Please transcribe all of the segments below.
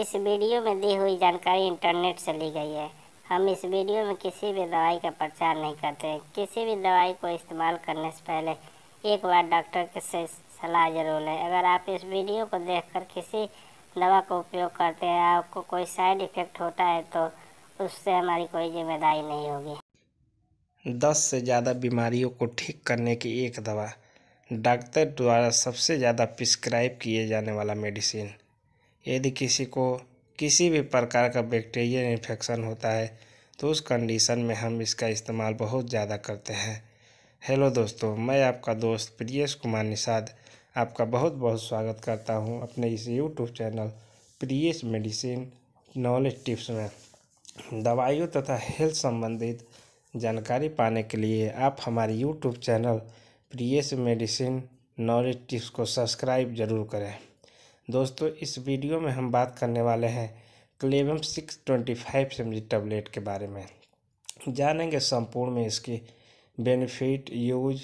इस वीडियो में दी हुई जानकारी इंटरनेट से ली गई है हम इस वीडियो में किसी भी दवाई का प्रचार नहीं करते हैं किसी भी दवाई को इस्तेमाल करने से पहले एक बार डॉक्टर के से सलाह जरूर लें अगर आप इस वीडियो को देखकर किसी दवा का उपयोग करते हैं आपको कोई साइड इफ़ेक्ट होता है तो उससे हमारी कोई जिम्मेदारी नहीं होगी दस से ज़्यादा बीमारियों को ठीक करने की एक दवा डॉक्टर द्वारा सबसे ज़्यादा प्रिस्क्राइब किए जाने वाला मेडिसिन यदि किसी को किसी भी प्रकार का बैक्टीरियल इन्फेक्शन होता है तो उस कंडीशन में हम इसका इस्तेमाल बहुत ज़्यादा करते हैं हेलो दोस्तों मैं आपका दोस्त प्रियेश कुमार निषाद आपका बहुत बहुत स्वागत करता हूं अपने इस YouTube channel Priyesh medicine knowledge tips में दवाइयों तथा हेल्थ संबंधित जानकारी पाने के लिए आप हमारे YouTube channel Priyesh medicine knowledge tips को सब्सक्राइब जरूर करें दोस्तों इस वीडियो में हम बात करने वाले हैं Clavam six twenty five M tablet के बारे में जानेंगे संपूर्ण में इसकी बेनिफिट यूज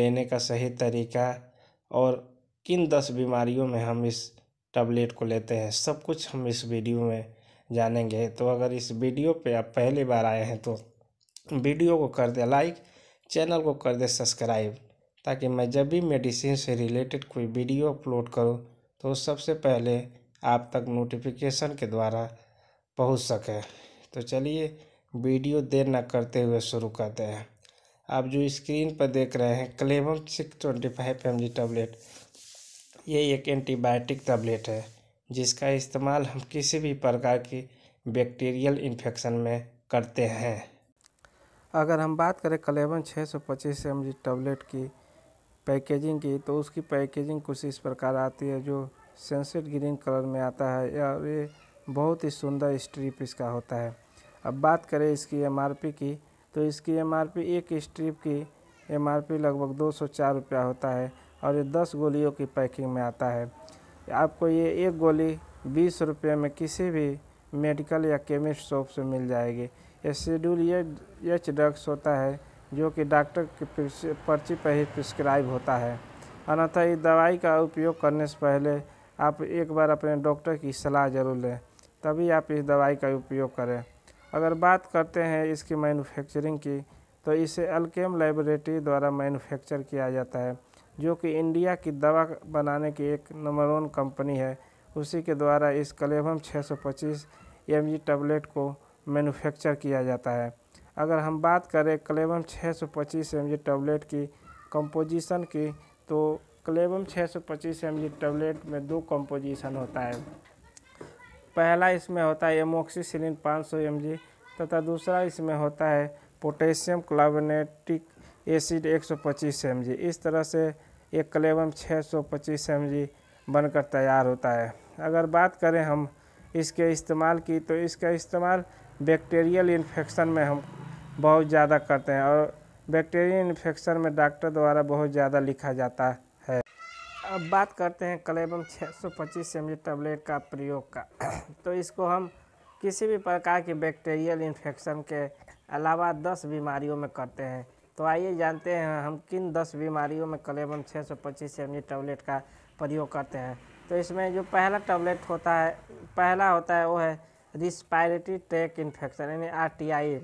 लेने का सही तरीका और किन दस बीमारियों में हम इस टैबलेट को लेते हैं सब कुछ हम इस वीडियो में जानेंगे तो अगर इस वीडियो पे आप पहली बार आए हैं तो वीडियो को कर दे लाइक चैनल को कर दे सब्सक्राइब ताकि मैं जब भी मेडिसिन से रिलेटेड कोई वीडियो अपलोड करूँ तो सबसे पहले आप तक नोटिफिकेशन के द्वारा पहुंच सके तो चलिए वीडियो देर न करते हुए शुरू करते हैं आप जो स्क्रीन पर देख रहे हैं Clavam six twenty five M G tablet ये एक एंटीबायोटिक टैबलेट है जिसका इस्तेमाल हम किसी भी प्रकार की बैक्टीरियल इन्फेक्शन में करते हैं अगर हम बात करें क्लेवन छः सौ पच्चीस एम जी टैबलेट की पैकेजिंग की तो उसकी पैकेजिंग कुछ इस प्रकार आती है जो सनसेट ग्रीन कलर में आता है या ये बहुत ही सुंदर स्ट्रिप इसका होता है अब बात करें इसकी एम की तो इसकी एम एक स्ट्रिप की एम लगभग दो सौ चार रुपया होता है और ये दस गोलियों की पैकिंग में आता है आपको ये एक गोली बीस रुपये में किसी भी मेडिकल या केमिस्ट शॉप से मिल जाएगी ये शेड्यूल एच ड्रग्स होता है जो कि डॉक्टर की पर्ची पर ही प्रिस्क्राइब होता है अन्यथा इस दवाई का उपयोग करने से पहले आप एक बार अपने डॉक्टर की सलाह ज़रूर लें तभी आप इस दवाई का उपयोग करें अगर बात करते हैं इसकी मैन्युफैक्चरिंग की तो इसे अल्केम लेबोरेटरी द्वारा मैन्युफैक्चर किया जाता है जो कि इंडिया की दवा बनाने की एक नंबर वन कंपनी है उसी के द्वारा इस कलेबम 625 एमजी टैबलेट को मैन्युफैक्चर किया जाता है अगर हम बात करें क्लेवम 625 जी टैबलेट की कंपोजिशन की तो क्लेवम 625 जी टैबलेट में दो कंपोजिशन होता है पहला इसमें होता है एमोक्सीसिलिन 500 जी तथा दूसरा इसमें होता है पोटेशियम क्लाबोनेटिक एसिड 125 जी इस तरह से एक पच्चीस 625 जी बनकर तैयार होता है अगर बात करें हम इसके इस्तेमाल की तो इसका इस्तेमाल बैक्टीरियल इन्फेक्शन में हम बहुत ज़्यादा करते हैं और बैक्टीरिया इन्फेक्शन में डॉक्टर द्वारा बहुत ज़्यादा लिखा जाता है अब बात करते हैं कलेबम 625 सौ टैबलेट का प्रयोग का तो इसको हम किसी भी प्रकार के बैक्टीरियल इन्फेक्शन के अलावा 10 बीमारियों में करते हैं तो आइए जानते हैं हम किन 10 बीमारियों में कलेबम 625 सौ पच्चीस टैबलेट का प्रयोग करते हैं तो इसमें जो पहला टैबलेट होता है पहला होता है वो है रिस्पायरेटरी ट्रैक इन्फेक्शन यानी आर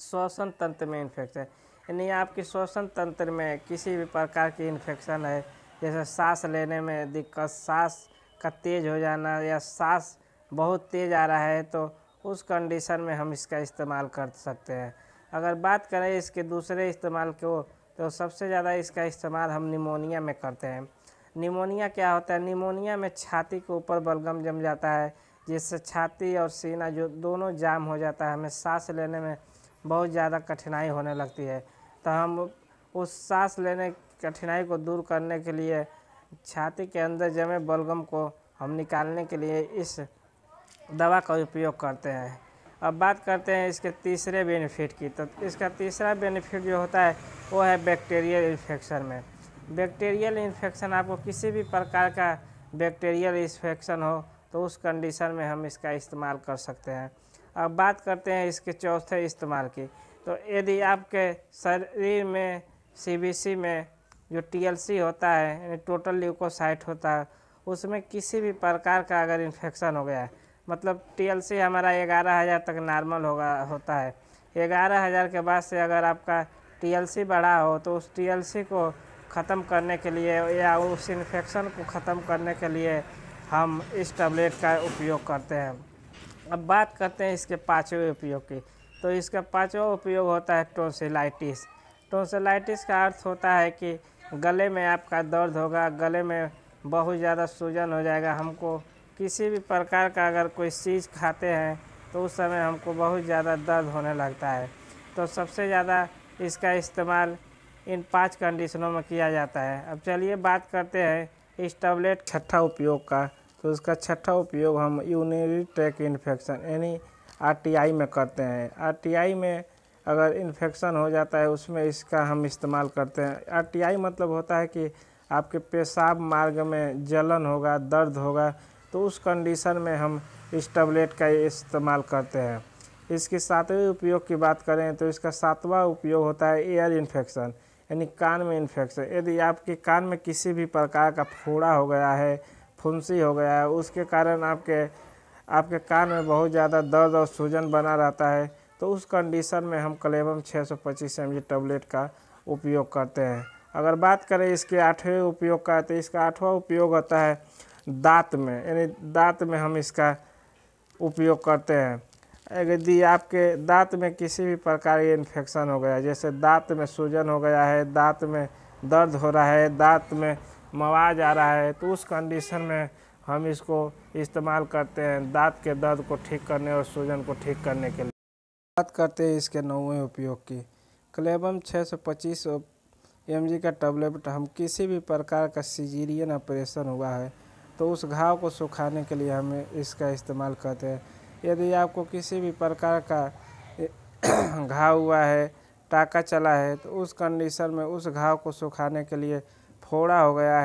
श्वसन तंत्र में इन्फेक्शन यानी आपके श्वसन तंत्र में किसी भी प्रकार की इन्फेक्शन है जैसे सांस लेने में दिक्कत सांस का तेज़ हो जाना या सांस बहुत तेज़ आ रहा है तो उस कंडीशन में हम इसका इस्तेमाल कर सकते हैं अगर बात करें इसके दूसरे इस्तेमाल को तो सबसे ज़्यादा इसका इस्तेमाल हम निमोनिया में करते हैं निमोनिया क्या होता है निमोनिया में छाती के ऊपर बलगम जम जाता है जिससे छाती और सीना जो दोनों जाम हो जाता है हमें सांस लेने में बहुत ज़्यादा कठिनाई होने लगती है तो हम उस सांस लेने कठिनाई को दूर करने के लिए छाती के अंदर जमे बलगम को हम निकालने के लिए इस दवा का उपयोग करते हैं अब बात करते हैं इसके तीसरे बेनिफिट की तो इसका तीसरा बेनिफिट जो होता है वो है बैक्टीरियल इन्फेक्शन में बैक्टीरियल इन्फेक्शन आपको किसी भी प्रकार का बैक्टीरियल इन्फेक्शन हो तो उस कंडीशन में हम इसका इस्तेमाल कर सकते हैं अब बात करते हैं इसके चौथे इस्तेमाल की तो यदि आपके शरीर में सीबीसी में जो टीएलसी होता है यानी टोटल ल्यूकोसाइट होता है उसमें किसी भी प्रकार का अगर इन्फेक्शन हो गया है मतलब टीएलसी हमारा ग्यारह हज़ार तक नॉर्मल होगा होता है ग्यारह हज़ार के बाद से अगर आपका टीएलसी बढ़ा हो तो उस टीएलसी को ख़त्म करने के लिए या उस इन्फेक्शन को ख़त्म करने के लिए हम इस टैबलेट का उपयोग करते हैं अब बात करते हैं इसके पाँचवें उपयोग की तो इसका पाँचवा उपयोग होता है टोसिलाइटिस टोसिलाइटिस का अर्थ होता है कि गले में आपका दर्द होगा गले में बहुत ज़्यादा सूजन हो जाएगा हमको किसी भी प्रकार का अगर कोई चीज़ खाते हैं तो उस समय हमको बहुत ज़्यादा दर्द होने लगता है तो सबसे ज़्यादा इसका इस्तेमाल इन पांच कंडीशनों में किया जाता है अब चलिए बात करते हैं इस टैबलेट छठा उपयोग का तो इसका छठा उपयोग हम यूनरी ट्रैक इन्फेक्शन यानी आरटीआई में करते हैं आरटीआई में अगर इन्फेक्शन हो जाता है उसमें इसका हम इस्तेमाल करते हैं आरटीआई मतलब होता है कि आपके पेशाब मार्ग में जलन होगा दर्द होगा तो उस कंडीशन में हम इस टबलेट का इस्तेमाल करते हैं इसके सातवें उपयोग की बात करें तो इसका सातवां उपयोग होता है एयर इन्फेक्शन यानी कान में इन्फेक्शन यदि आपके कान में किसी भी प्रकार का फोड़ा हो गया है फुंसी हो गया है उसके कारण आपके आपके कान में बहुत ज़्यादा दर्द और सूजन बना रहता है तो उस कंडीशन में हम कलेबम 625 सौ टैबलेट का उपयोग करते हैं अगर बात करें इसके आठवें उपयोग का तो इसका आठवां उपयोग होता है दांत में यानी दांत में हम इसका उपयोग करते हैं यदि आपके दांत में किसी भी प्रकार के इन्फेक्शन हो गया जैसे दांत में सूजन हो गया है दांत में दर्द हो रहा है दांत में मवाज आ रहा है तो उस कंडीशन में हम इसको इस्तेमाल करते हैं दांत के दर्द को ठीक करने और सूजन को ठीक करने के लिए बात करते हैं इसके नौवें उपयोग की क्लेबम 625 एम का टेबलेट हम किसी भी प्रकार का सीजीरियन ऑपरेशन हुआ है तो उस घाव को सुखाने के लिए हम इसका इस्तेमाल करते हैं यदि आपको किसी भी प्रकार का घाव हुआ है टाका चला है तो उस कंडीशन में उस घाव को सुखाने के लिए फोड़ा हो गया है